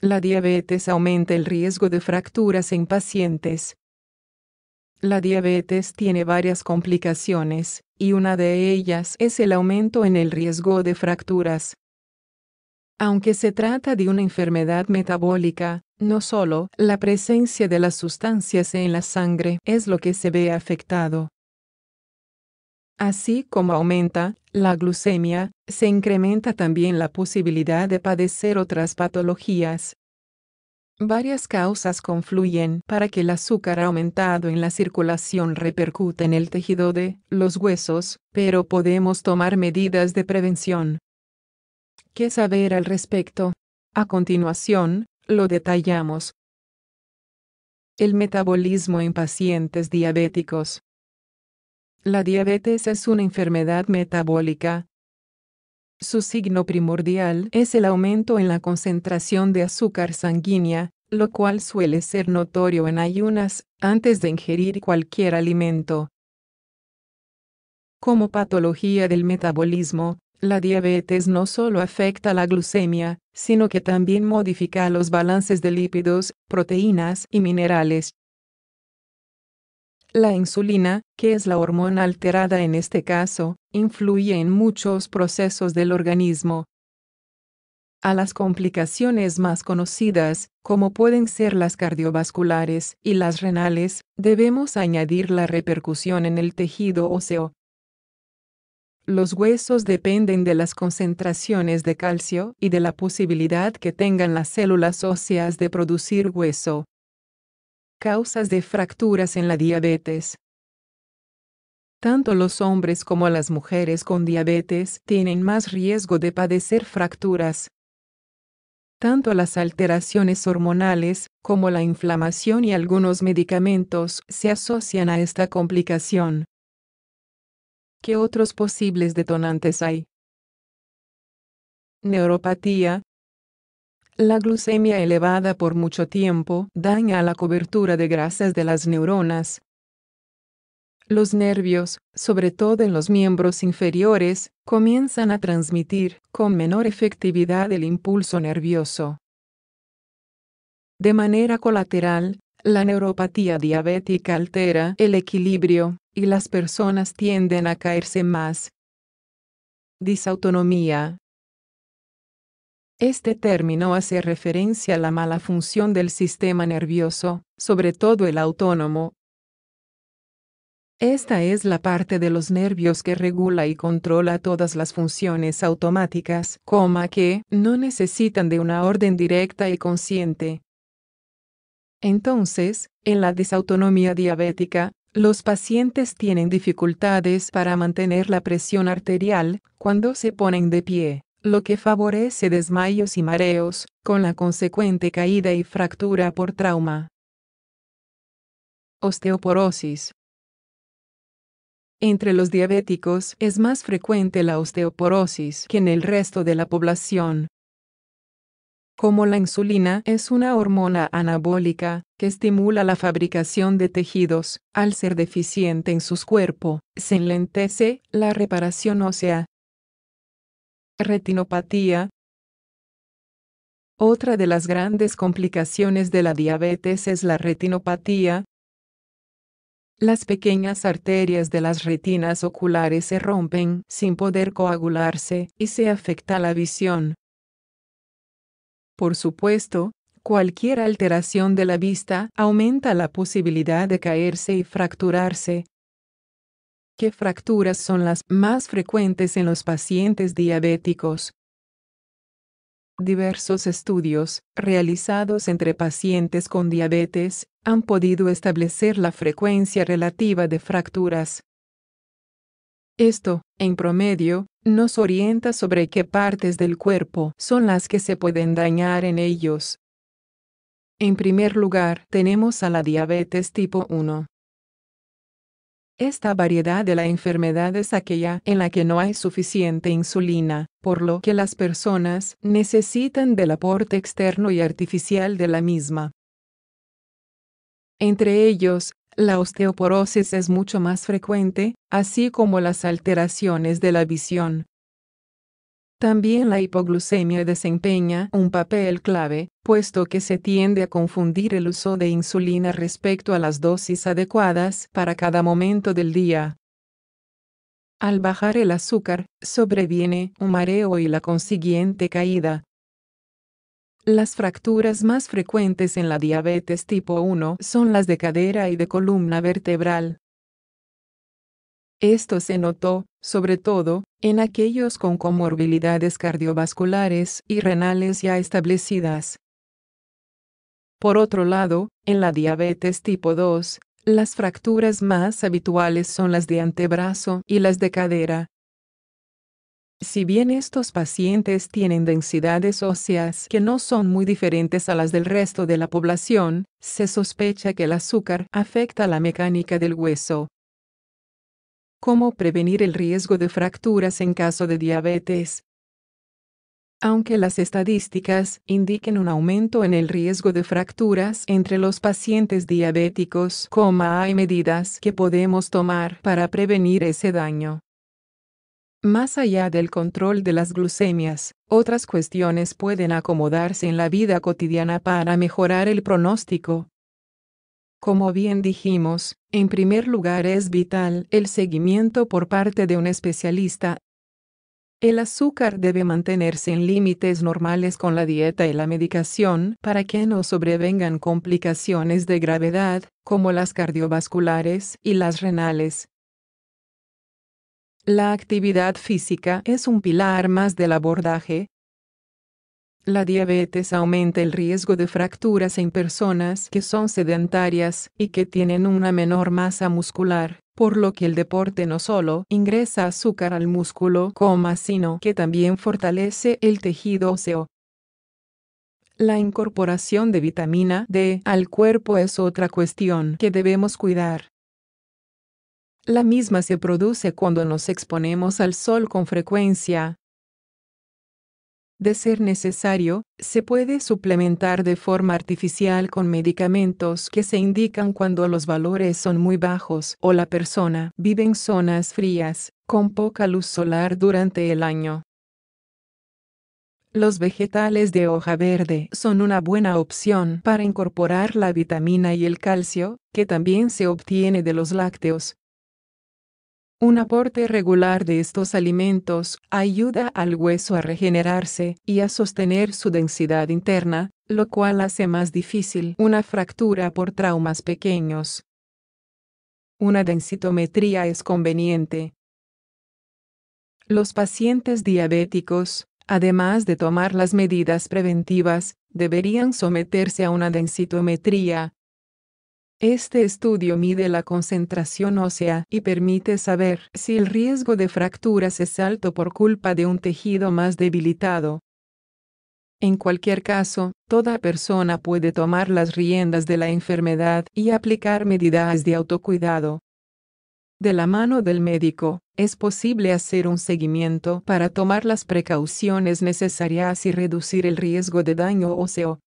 La diabetes aumenta el riesgo de fracturas en pacientes. La diabetes tiene varias complicaciones, y una de ellas es el aumento en el riesgo de fracturas. Aunque se trata de una enfermedad metabólica, no solo la presencia de las sustancias en la sangre es lo que se ve afectado, Así como aumenta la glucemia, se incrementa también la posibilidad de padecer otras patologías. Varias causas confluyen para que el azúcar aumentado en la circulación repercute en el tejido de los huesos, pero podemos tomar medidas de prevención. ¿Qué saber al respecto? A continuación, lo detallamos. El metabolismo en pacientes diabéticos. La diabetes es una enfermedad metabólica. Su signo primordial es el aumento en la concentración de azúcar sanguínea, lo cual suele ser notorio en ayunas, antes de ingerir cualquier alimento. Como patología del metabolismo, la diabetes no solo afecta la glucemia, sino que también modifica los balances de lípidos, proteínas y minerales, la insulina, que es la hormona alterada en este caso, influye en muchos procesos del organismo. A las complicaciones más conocidas, como pueden ser las cardiovasculares y las renales, debemos añadir la repercusión en el tejido óseo. Los huesos dependen de las concentraciones de calcio y de la posibilidad que tengan las células óseas de producir hueso causas de fracturas en la diabetes. Tanto los hombres como las mujeres con diabetes tienen más riesgo de padecer fracturas. Tanto las alteraciones hormonales como la inflamación y algunos medicamentos se asocian a esta complicación. ¿Qué otros posibles detonantes hay? Neuropatía, la glucemia elevada por mucho tiempo daña la cobertura de grasas de las neuronas. Los nervios, sobre todo en los miembros inferiores, comienzan a transmitir con menor efectividad el impulso nervioso. De manera colateral, la neuropatía diabética altera el equilibrio, y las personas tienden a caerse más. Disautonomía, este término hace referencia a la mala función del sistema nervioso, sobre todo el autónomo. Esta es la parte de los nervios que regula y controla todas las funciones automáticas, coma que no necesitan de una orden directa y consciente. Entonces, en la desautonomía diabética, los pacientes tienen dificultades para mantener la presión arterial cuando se ponen de pie lo que favorece desmayos y mareos, con la consecuente caída y fractura por trauma. Osteoporosis. Entre los diabéticos es más frecuente la osteoporosis que en el resto de la población. Como la insulina es una hormona anabólica que estimula la fabricación de tejidos, al ser deficiente en sus cuerpo, se enlentece la reparación ósea retinopatía. Otra de las grandes complicaciones de la diabetes es la retinopatía. Las pequeñas arterias de las retinas oculares se rompen sin poder coagularse y se afecta la visión. Por supuesto, cualquier alteración de la vista aumenta la posibilidad de caerse y fracturarse, ¿Qué fracturas son las más frecuentes en los pacientes diabéticos? Diversos estudios, realizados entre pacientes con diabetes, han podido establecer la frecuencia relativa de fracturas. Esto, en promedio, nos orienta sobre qué partes del cuerpo son las que se pueden dañar en ellos. En primer lugar, tenemos a la diabetes tipo 1. Esta variedad de la enfermedad es aquella en la que no hay suficiente insulina, por lo que las personas necesitan del aporte externo y artificial de la misma. Entre ellos, la osteoporosis es mucho más frecuente, así como las alteraciones de la visión, también la hipoglucemia desempeña un papel clave, puesto que se tiende a confundir el uso de insulina respecto a las dosis adecuadas para cada momento del día. Al bajar el azúcar, sobreviene un mareo y la consiguiente caída. Las fracturas más frecuentes en la diabetes tipo 1 son las de cadera y de columna vertebral. Esto se notó, sobre todo, en aquellos con comorbilidades cardiovasculares y renales ya establecidas. Por otro lado, en la diabetes tipo 2, las fracturas más habituales son las de antebrazo y las de cadera. Si bien estos pacientes tienen densidades óseas que no son muy diferentes a las del resto de la población, se sospecha que el azúcar afecta la mecánica del hueso cómo prevenir el riesgo de fracturas en caso de diabetes. Aunque las estadísticas indiquen un aumento en el riesgo de fracturas entre los pacientes diabéticos, hay medidas que podemos tomar para prevenir ese daño. Más allá del control de las glucemias, otras cuestiones pueden acomodarse en la vida cotidiana para mejorar el pronóstico, como bien dijimos, en primer lugar es vital el seguimiento por parte de un especialista. El azúcar debe mantenerse en límites normales con la dieta y la medicación para que no sobrevengan complicaciones de gravedad, como las cardiovasculares y las renales. La actividad física es un pilar más del abordaje, la diabetes aumenta el riesgo de fracturas en personas que son sedentarias y que tienen una menor masa muscular, por lo que el deporte no solo ingresa azúcar al músculo, coma, sino que también fortalece el tejido óseo. La incorporación de vitamina D al cuerpo es otra cuestión que debemos cuidar. La misma se produce cuando nos exponemos al sol con frecuencia, de ser necesario, se puede suplementar de forma artificial con medicamentos que se indican cuando los valores son muy bajos o la persona vive en zonas frías, con poca luz solar durante el año. Los vegetales de hoja verde son una buena opción para incorporar la vitamina y el calcio, que también se obtiene de los lácteos, un aporte regular de estos alimentos ayuda al hueso a regenerarse y a sostener su densidad interna, lo cual hace más difícil una fractura por traumas pequeños. Una densitometría es conveniente. Los pacientes diabéticos, además de tomar las medidas preventivas, deberían someterse a una densitometría, este estudio mide la concentración ósea y permite saber si el riesgo de fracturas es alto por culpa de un tejido más debilitado. En cualquier caso, toda persona puede tomar las riendas de la enfermedad y aplicar medidas de autocuidado. De la mano del médico, es posible hacer un seguimiento para tomar las precauciones necesarias y reducir el riesgo de daño óseo.